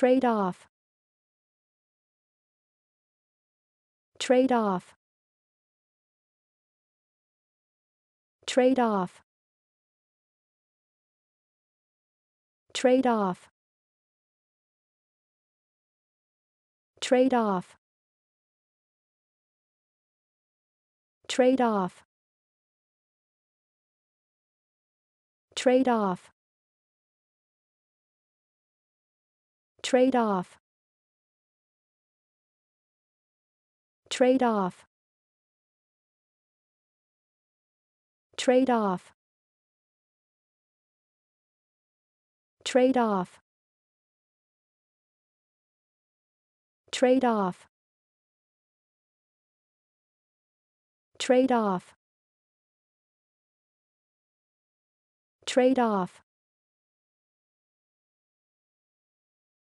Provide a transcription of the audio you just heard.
Trade-off. Trade-off. Trade-off. Trade-off. Trade-off. Trade-off. Trade-off. Trade-off. Trade-off. Trade-off. Trade-off. Trade-off. Trade-off. Trade-off.